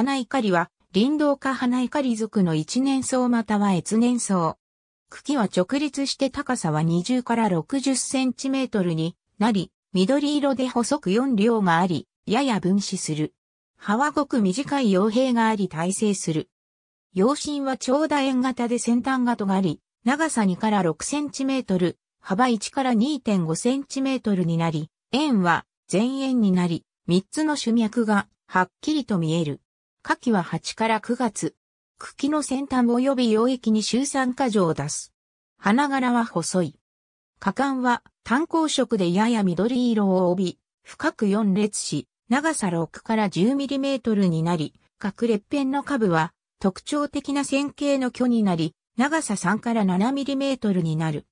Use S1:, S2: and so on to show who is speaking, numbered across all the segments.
S1: 花
S2: 怒りは、林道か花怒り族の一年草または越年草。茎は直立して高さは20から60センチメートルになり、緑色で細く4両があり、やや分子する。葉はごく短い傭兵があり耐性する。陽身は長楕円型で先端が尖り、長さ2から6センチメートル、幅1から2.5センチメートルになり、円は全円になり、3つの種脈がはっきりと見える。夏季は8から9月。茎の先端及び溶液に周酸化状を出す。花柄は細い。果敢は単光色でやや緑色を帯び、深く4列し、長さ6から10ミリメートルになり、各裂片の下部は特徴的な線形の巨になり、長さ3から7ミリメートルになる。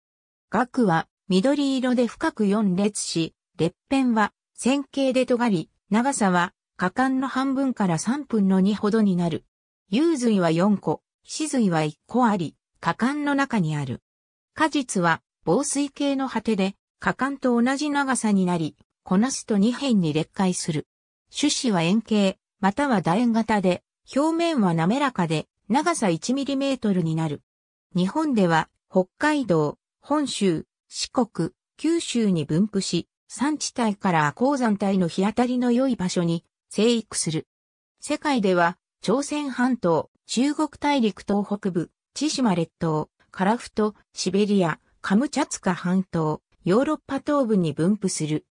S2: 額は緑色で深く4列し、裂片は線形で尖り、長さは果敢の半分から3分の2ほどになる。有髄は4個、死髄は1個あり、果敢の中にある。果実は防水系の果てで、果敢と同じ長さになり、こなすと2辺に裂解する。種子は円形、または楕円型で、表面は滑らかで、長さ1トルになる。日本では、北海道、本州、四国、九州に分布し、山地帯から鉱山帯の日当たりの良い場所に生育する。世界では、朝鮮半島、中国大陸東北部、千島列島、カラフト、シベリア、カムチャツカ半島、ヨーロッパ東部に分布する。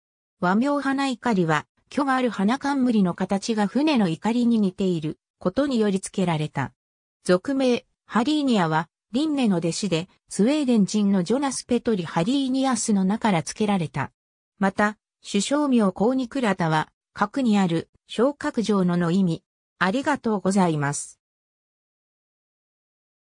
S2: 和名花怒りは、巨がある花冠の形が船の怒りに似ていることにより付けられた。俗名、ハリーニアは、リンネの弟子で、スウェーデン人のジョナス・ペトリ・ハリーニアスの名から付けられた。また、首相名コーニクラタは、核にある、小角城のの意味。ありが
S1: とうございます。